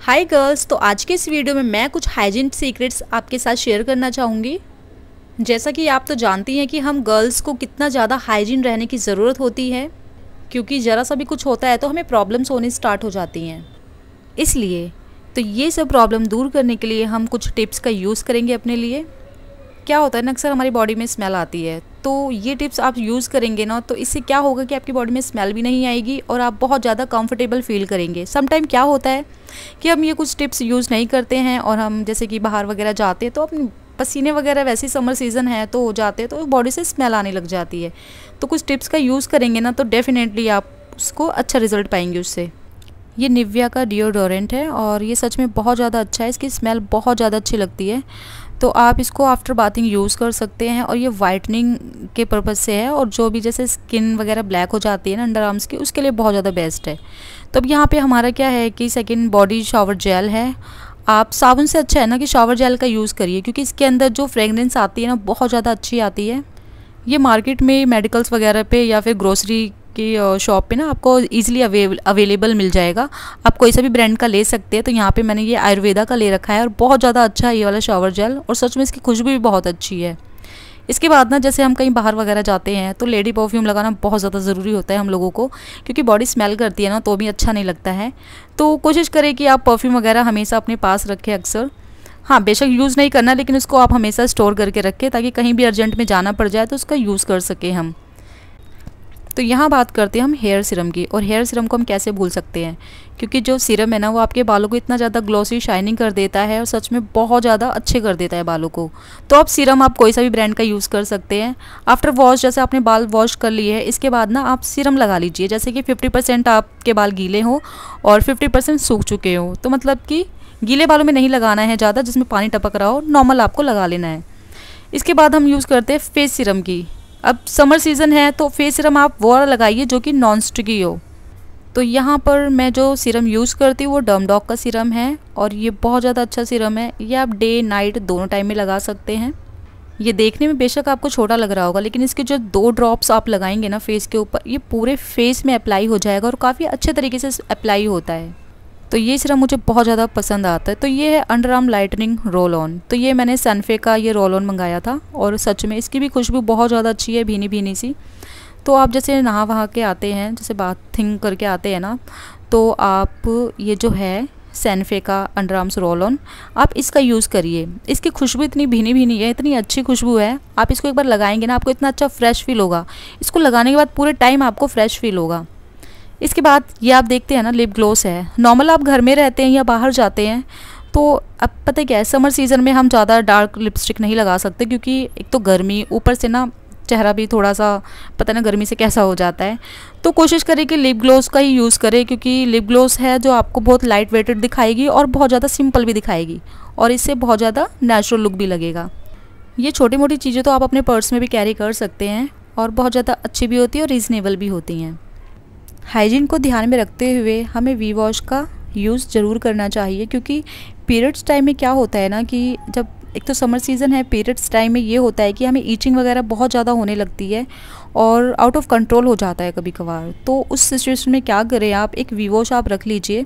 hi girls तो आज के इस वीडियो में मैं कुछ हाइजीन सीक्रेट्स आपके साथ शेयर करना चाहूँगी जैसा कि आप तो जानती हैं कि हम गर्ल्स को कितना ज़्यादा हाइजीन रहने की ज़रूरत होती है क्योंकि ज़रा सा भी कुछ होता है तो हमें प्रॉब्लम्स होनी स्टार्ट हो जाती हैं इसलिए तो ये सब प्रॉब्लम दूर करने के लिए हम कुछ टिप्स का यूज़ करेंगे अपने लिए क्या होता है ना अक्सर हमारी बॉडी में स्मेल आती है तो ये टिप्स आप यूज़ करेंगे ना तो इससे क्या होगा कि आपकी बॉडी में स्मेल भी नहीं आएगी और आप बहुत ज़्यादा कंफर्टेबल फील करेंगे समटाइम क्या होता है कि हम ये कुछ टिप्स यूज़ नहीं करते हैं और हम जैसे कि बाहर वगैरह जाते हैं तो अपने पसीने वगैरह वैसे समर सीज़न है तो हो जाते हैं तो बॉडी से स्मेल आने लग जाती है तो कुछ टिप्स का यूज़ करेंगे ना तो डेफ़िनेटली आप उसको अच्छा रिजल्ट पाएंगे उससे ये निविया का डिओडोरेंट है और ये सच में बहुत ज़्यादा अच्छा है इसकी स्मेल बहुत ज़्यादा अच्छी लगती है तो आप इसको आफ्टर बाथिंग यूज़ कर सकते हैं और ये वाइटनिंग के पर्पज़ से है और जो भी जैसे स्किन वगैरह ब्लैक हो जाती है ना अंडर आर्म्स की उसके लिए बहुत ज़्यादा बेस्ट है तो अब यहाँ पर हमारा क्या है कि सेकेंड बॉडी शावर जेल है आप साबुन से अच्छा है ना कि शावर जेल का यूज़ करिए क्योंकि इसके अंदर जो फ्रेगरेंस आती है ना बहुत ज़्यादा अच्छी आती है ये मार्केट में मेडिकल्स वगैरह पे या फिर ग्रोसरी आपकी शॉप पे ना आपको ईजिली अवेलेबल मिल जाएगा आप कोई सा भी ब्रांड का ले सकते हैं तो यहाँ पे मैंने ये आयुर्वेदा का ले रखा है और बहुत ज़्यादा अच्छा है ये वाला शावर जेल और सच में इसकी खुशबू भी बहुत अच्छी है इसके बाद ना जैसे हम कहीं बाहर वगैरह जाते हैं तो लेडी परफ्यूम लगाना बहुत ज़्यादा ज़रूरी होता है हम लोगों को क्योंकि बॉडी स्मेल करती है ना तो भी अच्छा नहीं लगता है तो कोशिश करें कि आप परफ्यूम वगैरह हमेशा अपने पास रखें अक्सर हाँ बेशक यूज़ नहीं करना लेकिन उसको आप हमेशा स्टोर करके रखें ताकि कहीं भी अर्जेंट में जाना पड़ जाए तो उसका यूज़ कर सकें हम तो यहाँ बात करते हैं हम हेयर सीरम की और हेयर सीरम को हम कैसे भूल सकते हैं क्योंकि जो सीरम है ना वो आपके बालों को इतना ज़्यादा ग्लॉसी शाइनिंग कर देता है और सच में बहुत ज़्यादा अच्छे कर देता है बालों को तो आप सीरम आप कोई सा भी ब्रांड का यूज़ कर सकते हैं आफ्टर वॉश जैसे आपने बाल वॉश कर लिए है इसके बाद ना आप सीरम लगा लीजिए जैसे कि फिफ्टी आपके बाल गीले हों और फिफ्टी सूख चुके हों तो मतलब कि गीले बालों में नहीं लगाना है ज़्यादा जिसमें पानी टपक रहा हो नॉर्मल आपको लगा लेना है इसके बाद हम यूज़ करते हैं फेस सीरम की अब समर सीज़न है तो फेस सिरम आप वो लगाइए जो कि नॉन स्टिकी हो तो यहाँ पर मैं जो सीरम यूज़ करती हूँ वो डर्मडॉक का सीरम है और ये बहुत ज़्यादा अच्छा सीरम है ये आप डे नाइट दोनों टाइम में लगा सकते हैं ये देखने में बेशक आपको छोटा लग रहा होगा लेकिन इसके जो दो ड्रॉप्स आप लगाएंगे ना फेस के ऊपर ये पूरे फेस में अप्लाई हो जाएगा और काफ़ी अच्छे तरीके से अप्लाई होता है तो ये सिरम मुझे बहुत ज़्यादा पसंद आता है तो ये है underarm lightening roll on तो ये मैंने सनफे का ये रोल ऑन मंगाया था और सच में इसकी भी खुशबू बहुत ज़्यादा अच्छी है भीनी भीनी सी तो आप जैसे नहा वहा के आते हैं जैसे बाथिंग करके आते हैं ना तो आप ये जो है सैनफे का अंडर आर्म्स रोल ऑन आप इसका यूज़ करिए इसकी खुशबू इतनी भीनी भीनी है इतनी अच्छी खुशबू है आप इसको एक बार लगाएंगे ना आपको इतना अच्छा फ्रेश फील होगा इसको लगाने के बाद पूरे टाइम आपको फ्रेश फील होगा इसके बाद ये आप देखते हैं ना लिप ग्लोस है नॉर्मल आप घर में रहते हैं या बाहर जाते हैं तो अब पता क्या है समर सीज़न में हम ज़्यादा डार्क लिपस्टिक नहीं लगा सकते क्योंकि एक तो गर्मी ऊपर से ना चेहरा भी थोड़ा सा पता ना गर्मी से कैसा हो जाता है तो कोशिश करें कि लिप ग्लोस का ही यूज़ करें क्योंकि लिप ग्लोस है जो आपको बहुत लाइट वेटेड दिखाएगी और बहुत ज़्यादा सिंपल भी दिखाएगी और इससे बहुत ज़्यादा नेचुरल लुक भी लगेगा ये छोटी मोटी चीज़ें तो आप अपने पर्स में भी कैरी कर सकते हैं और बहुत ज़्यादा अच्छी भी होती है और रीज़नेबल भी होती हैं हाइजीन को ध्यान में रखते हुए हमें वी वॉश का यूज़ ज़रूर करना चाहिए क्योंकि पीरियड्स टाइम में क्या होता है ना कि जब एक तो समर सीज़न है पीरियड्स टाइम में ये होता है कि हमें ईचिंग वगैरह बहुत ज़्यादा होने लगती है और आउट ऑफ कंट्रोल हो जाता है कभी कभार तो उस सिचुएशन में क्या करें आप एक वी वॉश आप रख लीजिए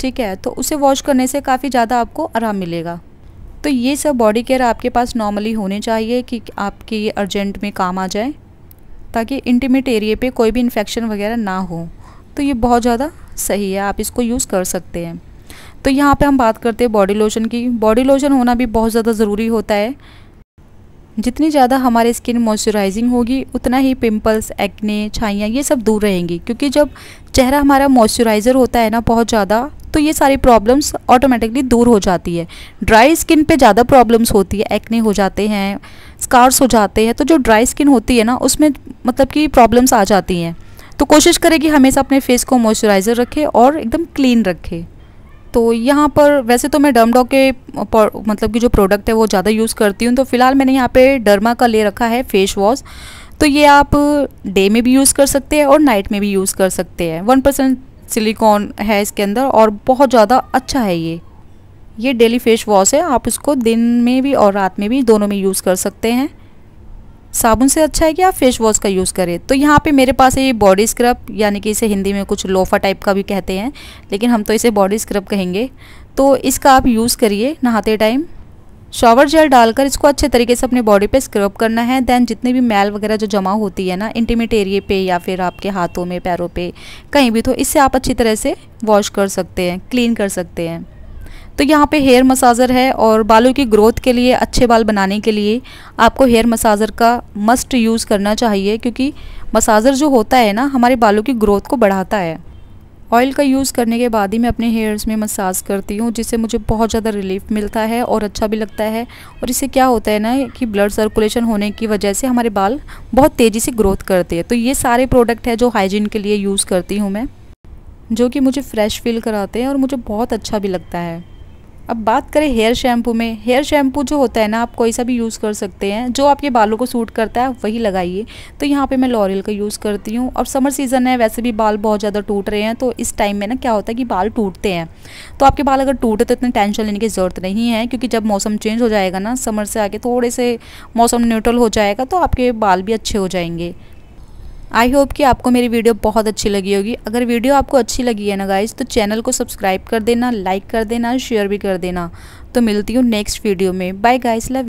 ठीक है तो उसे वॉश करने से काफ़ी ज़्यादा आपको आराम मिलेगा तो ये सब बॉडी केयर आपके पास नॉर्मली होने चाहिए कि आपके ये अर्जेंट में काम आ जाए ताकि इंटीमेट एरिए पे कोई भी इन्फेक्शन वगैरह ना हो तो ये बहुत ज़्यादा सही है आप इसको यूज़ कर सकते हैं तो यहाँ पे हम बात करते हैं बॉडी लोशन की बॉडी लोशन होना भी बहुत ज़्यादा ज़रूरी होता है जितनी ज़्यादा हमारी स्किन मॉइस्चराइजिंग होगी उतना ही पिंपल्स एक्ने छाइयाँ ये सब दूर रहेंगी क्योंकि जब चेहरा हमारा मॉइस्चराइज़र होता है ना बहुत ज़्यादा तो ये सारी प्रॉब्लम्स ऑटोमेटिकली दूर हो जाती है ड्राई स्किन पे ज़्यादा प्रॉब्लम्स होती है एक्ने हो जाते हैं स्कार्स हो जाते हैं तो जो ड्राई स्किन होती है ना उसमें मतलब कि प्रॉब्लम्स आ जाती हैं तो कोशिश करें कि हमेशा अपने फेस को मॉइस्चराइज़र रखें और एकदम क्लीन रखें तो यहाँ पर वैसे तो मैं डर्मडॉग के मतलब कि जो प्रोडक्ट है वो ज़्यादा यूज़ करती हूँ तो फ़िलहाल मैंने यहाँ पे डर्मा का ले रखा है फेस वॉश तो ये आप डे में भी यूज़ कर सकते हैं और नाइट में भी यूज़ कर सकते हैं वन परसेंट सिलीकॉन है इसके अंदर और बहुत ज़्यादा अच्छा है ये ये डेली फेस वॉश है आप इसको दिन में भी और रात में भी दोनों में यूज़ कर सकते हैं साबुन से अच्छा है कि आप फेस वॉश का यूज़ करें तो यहाँ पे मेरे पास है ये बॉडी स्क्रब यानी कि इसे हिंदी में कुछ लोफा टाइप का भी कहते हैं लेकिन हम तो इसे बॉडी स्क्रब कहेंगे तो इसका आप यूज़ करिए नहाते टाइम शॉवर जेल डालकर इसको अच्छे तरीके से अपने बॉडी पे स्क्रब करना है दैन जितनी भी मैल वगैरह जो जमा होती है ना इंटीमेट एरिए पे या फिर आपके हाथों में पैरों पे कहीं भी तो इससे आप अच्छी तरह से वॉश कर सकते हैं क्लीन कर सकते हैं तो यहाँ पे हेयर मसाजर है और बालों की ग्रोथ के लिए अच्छे बाल बनाने के लिए आपको हेयर मसाजर का मस्ट यूज़ करना चाहिए क्योंकि मसाजर जो होता है ना हमारे बालों की ग्रोथ को बढ़ाता है ऑयल का यूज़ करने के बाद ही मैं अपने हेयर्स में मसाज करती हूँ जिससे मुझे बहुत ज़्यादा रिलीफ मिलता है और अच्छा भी लगता है और इससे क्या होता है ना कि ब्लड सर्कुलेशन होने की वजह से हमारे बाल बहुत तेज़ी से ग्रोथ करते हैं तो ये सारे प्रोडक्ट है जो हाइजीन के लिए यूज़ करती हूँ मैं जो कि मुझे फ़्रेश फील कराते हैं और मुझे बहुत अच्छा भी लगता है अब बात करें हेयर शैम्पू में हेयर शैम्पू जो होता है ना आप कोई सा भी यूज़ कर सकते हैं जो आपके बालों को सूट करता है वही लगाइए तो यहाँ पे मैं लॉरियल का यूज़ करती हूँ और समर सीज़न है वैसे भी बाल बहुत ज़्यादा टूट रहे हैं तो इस टाइम में ना क्या होता है कि बाल टूटते हैं तो आपके बाल अगर टूटे तो इतनी टेंशन लेने की ज़रूरत नहीं है क्योंकि जब मौसम चेंज हो जाएगा ना समर से आगे थोड़े से मौसम न्यूट्रल हो जाएगा तो आपके बाल भी अच्छे हो जाएंगे आई होप कि आपको मेरी वीडियो बहुत अच्छी लगी होगी अगर वीडियो आपको अच्छी लगी है ना गाइज तो चैनल को सब्सक्राइब कर देना लाइक कर देना शेयर भी कर देना तो मिलती हूँ नेक्स्ट वीडियो में बाय गाइज लव